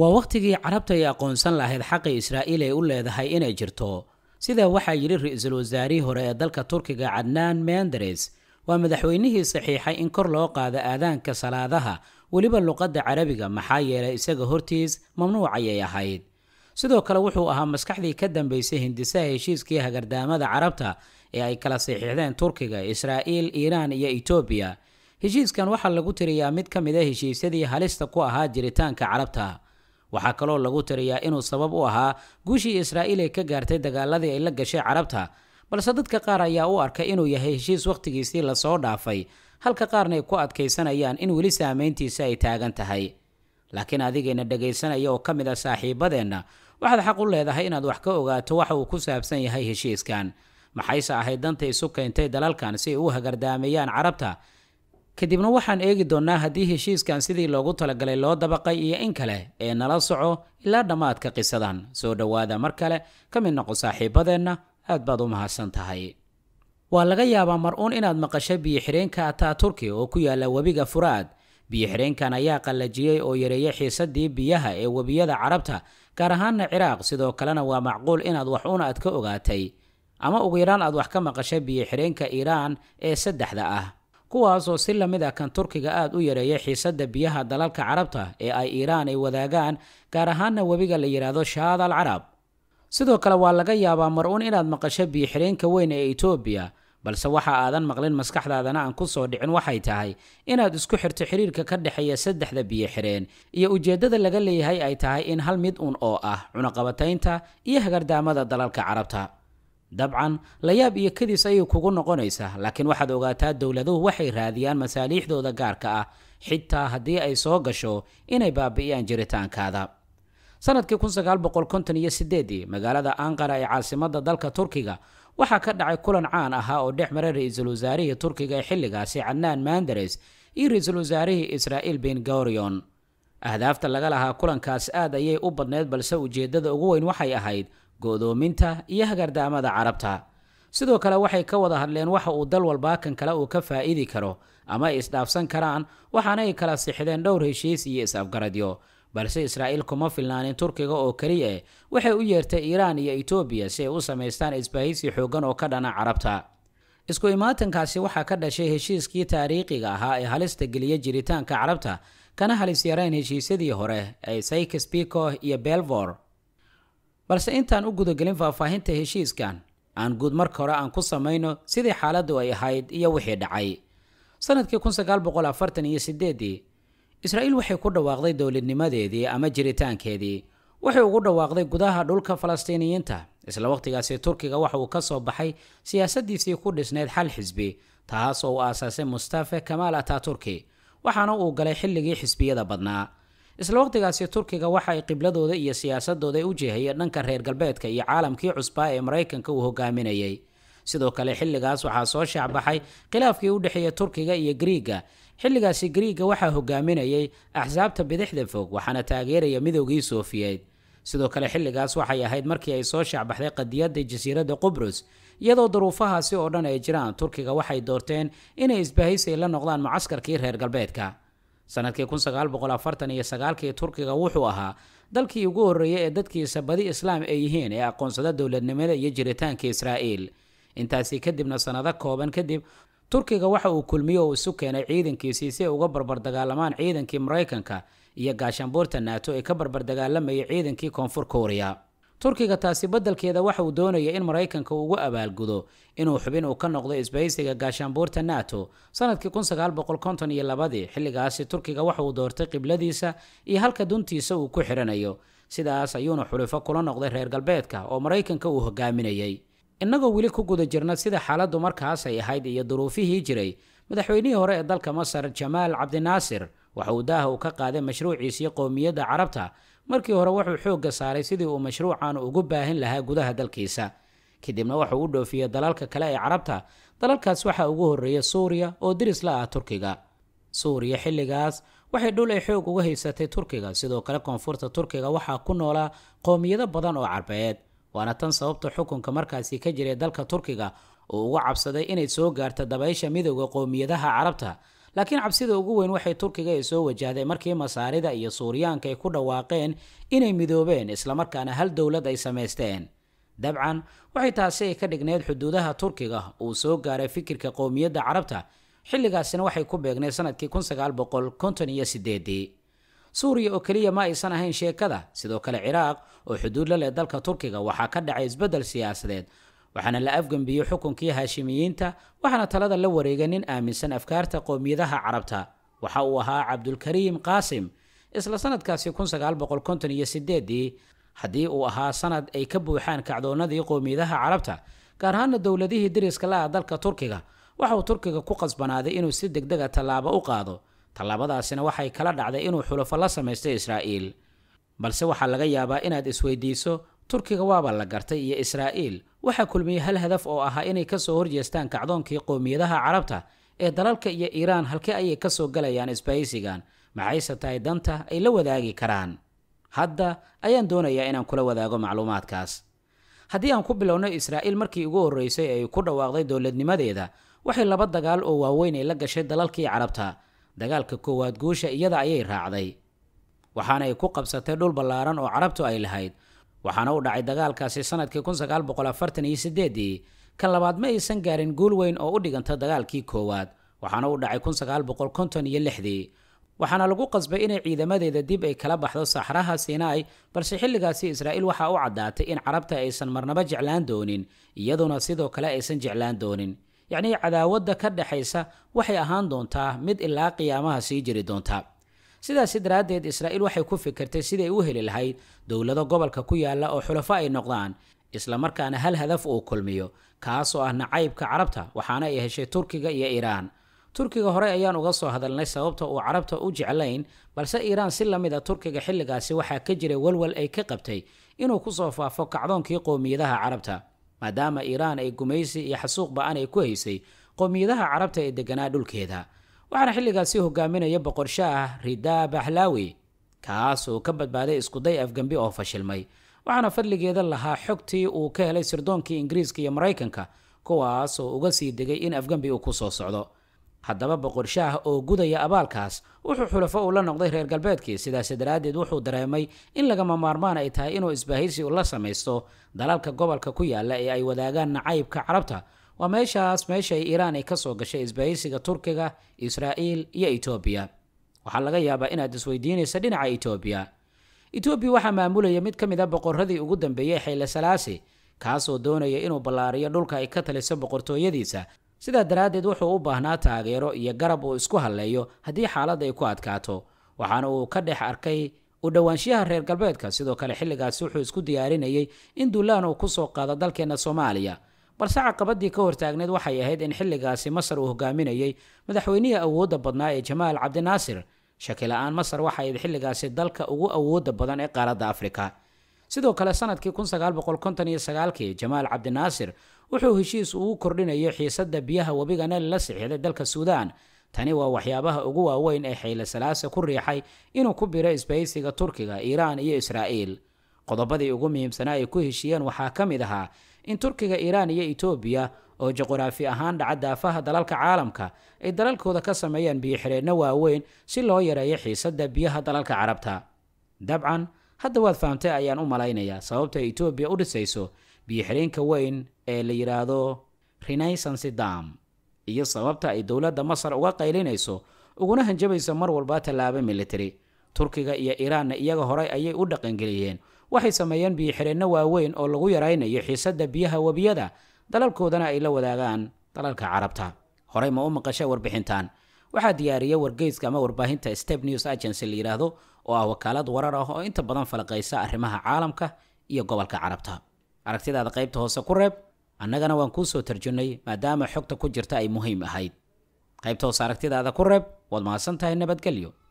waa wakhtigii carabta ay aqoonsan lahayd xaqa israa'iil ay u leedahay inay jirto sidaa waxaa yidhi ra-iisul wasaarihii hore ee dalka turkiga cadnaan menderes waa madaxweynihii saxiixay in kor loo qaado aadaanka salaadaha weliba luqadda carabiga maxaa yeelay isaga hortiis mamnuuc ayay ahayd sidoo kale wuxuu ahaa maskaxdii ka dambaysay hindisaha heshiiskii hagardaamada carabta ee ay kala saxiixdeen turkiga israa'iil iiraan iyo etoobiya heshiiskan waxaa lagu tiriyaa mid ka mid a heshiisyadii halista ku ahaa jiritaanka carabta waxaa kaloo lagu tariyaa inuu sabab u ahaa guushii israa'iil ay ka gaartay dagaaladii ay la gashay carabta balse dadka qaar ayaa u arkay inuu yahay heshiis wakhtigiisii lasoo dhaafay halka qaarna ay ku adkaysanayaan in weli saamayntiisa ay taagan tahay laakiin adigeena dhegaysanaya oo ka mid a saaxiibadeenna waxaad xaq u leedahay inaad wax ka ogaato waxa uu ku saabsan yahay heshiiskan maxayse ahayd danta isu keentay dalalkan si ay u hagardaameeyaan carabta kadibna waxaan eegi doonnaa haddii heshiiskan sidii loogu talagalay loo dabaqay iyo in kale ee nala soco ilaa dhammaadka qisadan soo dhowaada mar kale ka mid noqo saaxiibadeenna aad baad u mahadsan tahay waa laga yaabaa mar-uun inaad maqashay biyoxireenka xidheenka ataa turki oo ku yaalla webiga furaad biyoxireenkan ayaa qallajiyey oo yareeyay xiisaddii biyaha ee webiyada carabta gaar ahaanna ciraaq sidoo kalena waa macquul inaad wax uun aad ka ogaatay ama ugu yaraan aad wax ka maqasho biyoxireenka xidheenka iiraan ee saddexda ah kuwaasoo si la mid ah kan turkiga aada u yareeyay xiisadda biyaha dalalka carabta ee ay iiraan ay wadaagaan gaar ahaanna webiga la yidhaahdo shaad al carab sidoo kale waa laga yaabaa mar-uun inaad maqasho biyo weyn ee etoobiya balse waxa aadan maqlin maskaxdaadana aan ku soo dhicin waxay tahay inaad isku xirto xiriirka ka dhexeeya saddexda biyo-xireen iyo ujeeddada laga leeyahay ay tahay in hal mid uun oo ah cunaqabataynta iyo hagardaamada dalalka carabta dabcan layaab iyo kadis ayay kugu noqonaysaa laakiin waxaad ogaataa dowladuhu waxay raadiyaan masaaliixdooda gaarka ah xitaa haddii ay soo gasho inay baabi'iyaan jiritaankaada sanadkii ii magaalada anqara ee caasimadda dalka turkiga waxaa ka dhacay kulan caan ahaa oo dhex mara ra-iisul wasaarihii turkiga ee xilligaasi cadnaan mandares iyo ra-iisul wasaarihii israa'iil bin gorion ahdaafta laga lahaa kulankaas aad ayay u badnayd balse ujeeddada ugu weyn waxay ahayd go-doominta iyo hagardaamada carabta sidoo kale waxay ka wada hadleen waxa uu dal walbaa kan kale uu ka faa'iidi karo ama ay isdhaafsan karaan waxaana ay kala sixdeen dhowr heshiis iyo is-afgaradyo balse israa'iil kuma filnaanin turkiga oo keliya eh, waxay u yeertay iiraan iyo etoobiya si ay u samaystaan isbahaysi xooggan oo ka dhana carabta isku imaatankaasi waxaa ka dhashay heshiiskii taariikhiga ahaa ee halista geliya jiritaanka carabta kana halis yareen heshiisyadii hore ee saykes biko iyo belvor balse intaan u gudagelin faahfaahinta heshiiskan aan guud marka hore aan ku samayno sidii xaaladdu ay ahayd iyo wixii dhacay sanadkii ii israa'iil waxay ku dhawaaqday dowladnimadeedii ama jiritaankeedii waxay ugu dhawaaqday gudaha dhulka falastiiniyiinta isla wakhtigaasi turkiga waxa uu ka soo baxay siyaasaddiisii ku dhisnayd xal xisbi taas oo uu aasaasay mustafe kamaal ataturki waxaana uu galay xilligii xisbiyada badnaa isla wakhtigaasi turkiga waxa ay qibladooda iyo siyaasadooda u jeehayeen dhanka reer galbeedka iyo caalamkii cusbaa ee maraykanka uu hogaaminayay sidoo kale xilligaas waxaa soo shaacbaxay khilaafkii u dhexeeya turkiga iyo griiga xilligaasi griiga waxaa hogaaminayay axsaabta bidixda fog waxaana taageeraya midowgii soofiyeed sidoo kale xilligaas waxay ahayd markii ay soo shaacbaxday qadiyadda jasiiradda qubrus iyadoo duruufahaasi oo dhan ay jiraan turkiga waxay doorteen inay isbahaysay la noqdaan mucaskarkii reer galbeedka sanadkii kun sagaal boqol afartan iyo sagaalkii turkiga wuxuu ahaa dalkii ugu horreeyay ee dadkiisa badi islaam ay yihiin ee aqoonsada dowladnimada iyo jiritaanka israa'iil intaasi kadibna sannado kooban kadib turkiga waxa uu kulmiye oo isu keenay ciidankiisii si ay uga barbar dagaalamaan ciidankii maraykanka iyo gaashaanbuurta naato ee ka barbar dagaalamayay ciidankii koonfur kooriya turkiga taasi badelkeeda waxa uu doonaya in maraykanka ugu abaalgudo inuu xubin uu ka noqdo isbahaysiga gaashaanbuurta nato sanadkii ii xilligaasi turkiga waxa uu doortay qibladiisa iyo halka duntiisa uu ku xidhanayo sidaas ayuuna xulifo kula noqday reer galbeedka oo maraykanka uu hogaaminayay innagoo weli ku guda jirna sida xaaladdu markaas ay ahayd iyo duruufihii jiray madaxweynihii hore ee dalka masar jamaal cabdinaasir waxa uu daaha uu ka qaaday mashruuciisii qowmiyadda carabta markii hore wuxuu xoogga saaray sidii uu mashruucan ugu baahin lahaa gudaha dalkiisa kadibna wuxuu u dhoofiyey dalalka kale ee carabta dalalkaas waxaa ugu horreeya suuriya oo diris la ah turkiga suuriya xilligaas waxay dhul ay xoog uga haysatay turkiga sidoo kale koonfurta turkiga waxaa ku noolaa qoomiyado badan oo carbeed waana tan sababta xukunka markaasi ka jiray dalka turkiga uu ugu cabsaday inay soo gaarta dabaysha midooda qoomiyadaha carabta laakiin cabsida ugu weyn waxay turkiga ay soo wajahday markii masaarida iyo suuriyaanka ay ku dhawaaqeen inay midoobeen islamarkaana hal dowlad ay samaysteen dabcan waxay taasi ay ka dhigneyd xuduudaha turkiga uu soo gaaray fikirka qowmiyadda carabta xilligaasina waxay ku beegneed sanadkii suuriya oo keliya ma aysan ahayn sheekada sidoo kale ciraaq oo xuduud la leh dalka turkiga waxaa ka dhacay isbeddel siyaasadeed waxaana la afgembiyey xukunkii haashimiyiinta waxaana talada la wareegay nin aaminsan afkaarta qowmiyadaha carabta waxa uu ahaa cabdulkariim qaasim isla sanadkaasi ii haddii uu ahaa sanad ay ka buuxaan kacdoonnadii qowmiyadaha carabta gaar ahaanna dowladihii deriska la-a ah dalka turkiga waxauu turkiga ku qasbanaaday inuu si degdega ah tallaabo u qaado tallaabadaasina waxay kala dhacday inuu xulufo la samaysto israa'iil balse waxaa laga yaabaa inaad isweydiiso turkiga waaba la gartay iyo israa'iil waxaa kulmiyey hal hadaf oo ahaa inay kasoo horjeestaan kacdoonkii qowmiyadaha carabta ee dalalka iyo iiraan halke ayay kasoo galayaan isbaysigan maxayse tahay danta ay la wadaagi karaan hadda ayaan doonayaa inaan kula wadaago macluumaadkaas haddii aan ku bilowno israa'iil markii ugu horreysay ay ku dhawaaqday dowladnimadeeda waxay laba dagaal oo waaweyn ay la gashay dalalkii carabta dagaalka koowaad guusha iyada ayay raacday waxaana ay ku qabsatay dhul ballaaran oo carabtu ay lahayd waxaana u dhacay dagaalkaasi sanadkii iyo kan labaad ma aysan gaarin guul weyn oo u dhiganta dagaalkii koowaad waxaana u dhacay iyo waxaana lagu qasbay inay ciidamadeeda dib ay kala baxdo saxraha sinaai balse xilligaasi israa'iil waxaa u caddaatay in carabta aysan marnaba jeclaan doonin iyaduna sidoo kale aysan jeclaan doonin yacnii cadaawadda ka dhexaysa waxay ahaan doontaa mid ilaa qiyaamaha sii jiri doonta sidaasi daraaddeed israa'iil waxay ku fikirtay siday u heli lahayd dowlado gobolka ku yaala oo xulafo ay noqdaan islamarkaana hal hadaf uu kulmiyo kaasoo ah nacaybka carabta waxaana ay heshay turkiga iyo iiraan turkiga hore ayaan uga soo hadalnay sababta uu carabta u jeclayn balse iiraan si la mid a turkiga xilligaasi waxaa ka jiray walwal ay ka qabtay inuu kusoo faafo kacdoonkii qowmiyadaha carabta maadaama iiraan ay gumaysi iyo xasuuq ba-an ay ku haysay qowmiyadaha carabta ee deganaa dhulkeeda waxaana xilligaasi hogaaminaya boqorshaah ridaa bahlawi kaas uu ka badbaaday iskuday afgembi oo fashilmay waxaana fadligeeda lahaa xogtii uu ka helay sirdoonkii ingiriiska iyo maraykanka kuwaas oo uga sii degay in afgembi uu ku soo socdo haddaba boqorshaah oo gudaya abaalkaas wuxuu xulafo uu la noqday reer galbeedkii sidaas daraaddeed wuxuu dareemay in lagama maarmaan ay tahay inuu isbaahisi la samaysto dalalka gobolka ku yaala ee ay wadaagaan nacaybka carabta waa meeshaas meeshaay iiraan ay kasoo gashay isbahaysiga turkiga israa'iil iyo etoobiya waxaa laga yaabaa inaad isweydiinaysa dhinaca etoobiya etoobiya waxaa maamulaya mid ka mid a ah boqorradii ugu dambeeyey xayle salaasi kaasoo doonaya inuu ballaariyo dhulka ay ka taliso boqortooyadiisa sidaa daraaddeed wuxuu u baahnaa taageero iyo garab uu isku halleeyo haddii xaaladda ay ku adkaato waxaana uu ka dhex arkay u dhowaanshiyaha reer galbeedka sidoo kale xilligaasi wuxuu isku diyaarinayay in duulaan uu ku soo qaado dalkeenna soomaaliya balse caqabadii ka hortaagneed waxay ahayd in xilligaasi masar uu hogaaminayay madaxweynihii awoodda badnaa ee jamaal cabdinaasir shaki la-aan masar waxa ayd xilligaasi dalka ugu awooda badan ee qaaradda afrika sidoo kale sanadkii kii jamaal cabdinaasir wuxuu heshiis ugu kordhinayay xiisadda biyaha webiga nel la sixiday dalka suudaan tani waa waxyaabaha ugu waaweyn ee xayle salaasa ku riixay inuu ku biro isbaysiga turkiga iiraan iyo israa'iil qodobadii ugu muhiimsanaa ay ku heshiiyeen waxaa ka mid ahaa in turkiga iiraan iyo etoobiya oo juquraafi ahaan dhaca daafaha dalalka caalamka ay dalalkooda ka sameeyaan biyo waaweyn si loo yareeyo xiisadda biyaha dalalka carabta dabcan hadda waad fahamtay ayaan u malaynayaa sababta etoobiya u dhisayso biyoxireenka weyn ee la yidhaahdo renaissance dam iyo sababta ay dowladda masar uga qaylinayso uguna hanjabaysa mar walba tallaabo militari turkiga iyo iiraanna iyaga horay ayay u dhaqangeliyeen waxay sameeyeen biyo-xireenno waaweyn oo lagu yaraynayo xiisadda biyaha webiyada dalalkoodana ay la wadaagaan dalalka carabta horey ma u maqasha warbixintan waxaa diyaariya wargeyska ama warbaahinta step news agency la yidhaahdo oo ah wakaalad warar ah oo inta badan falaqaysa arrimaha caalamka iyo gobolka carabta aragtidaada qaybta hoose ku reeb annagana waan kuu soo tarjunnay maadaama xogta ku jirta ay muhiim ahayd qaybta hoose aragtidaada ku reeb waad mahadsan tahay nabadgelyo